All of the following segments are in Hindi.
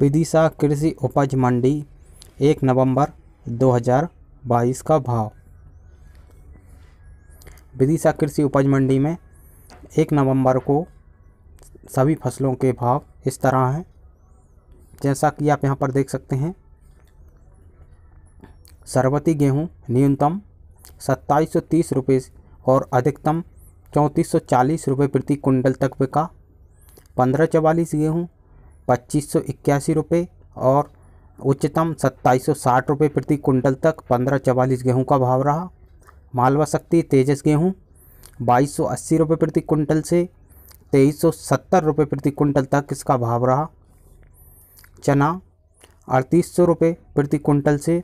विदिशा कृषि उपज मंडी एक नवंबर 2022 का भाव विदिशा कृषि उपज मंडी में एक नवंबर को सभी फसलों के भाव इस तरह हैं जैसा कि आप यहाँ पर देख सकते हैं सरबती गेहूँ न्यूनतम सत्ताईस सौ तीस रुपये और अधिकतम चौंतीस सौ चालीस रुपये प्रति क्विंटल तक बिका पंद्रह चवालीस गेहूँ पच्चीस सौ इक्यासी रुपये और उच्चतम सत्ताईस सौ साठ रुपये प्रति कुंटल तक पंद्रह चवालीस गेहूँ का भाव रहा मालवा शक्ति तेजस गेहूँ बाईस सौ अस्सी रुपये प्रति कुंटल से तेईस सौ सत्तर रुपये प्रति कुंटल तक इसका भाव रहा चना अड़तीस सौ रुपये प्रति कुंटल से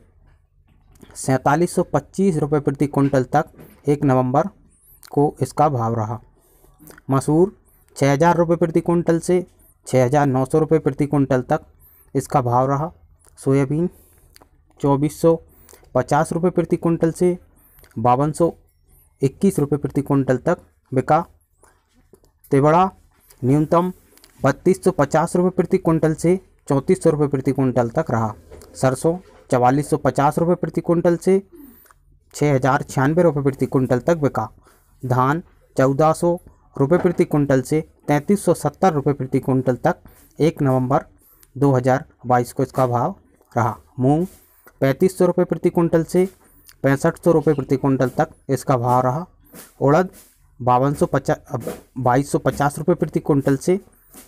सैंतालीस सौ पच्चीस रुपये प्रति कुंटल तक एक नवंबर को इसका भाव रहा मसूर छः हज़ार रुपये प्रति कुंटल से छः हज़ार नौ सौ रुपये प्रति कुंटल तक इसका भाव रहा सोयाबीन चौबीस सौ पचास रुपये प्रति कुंटल से बावन सौ इक्कीस रुपये प्रति कुंटल तक बिका तिबड़ा न्यूनतम बत्तीस सौ पचास रुपये प्रति कुंटल से चौंतीस सौ रुपये प्रति कुंटल तक रहा सरसों चवालीस सौ पचास रुपये प्रति कुंटल से छः हज़ार छियानवे रुपये प्रति कुंटल तक बिका धान चौदह सौ रुपये प्रति कुंटल से तैंतीस सौ सत्तर रुपये प्रति क्विंटल तक एक नवंबर 2022 को इसका भाव रहा मूंग पैंतीस सौ रुपये प्रति क्विंटल से पैंसठ सौ रुपये प्रति क्विंटल तक इसका भाव रहा उड़द बावन सौ पचास बाईस सौ पचास रुपये प्रति क्विंटल से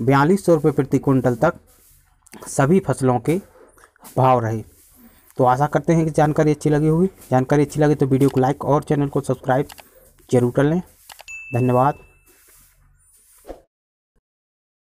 बयालीस सौ रुपये प्रति क्विंटल तक सभी फसलों के भाव रहे तो आशा करते हैं कि जानकारी अच्छी लगी होगी जानकारी अच्छी लगी तो वीडियो को लाइक और चैनल को सब्सक्राइब जरूर कर लें धन्यवाद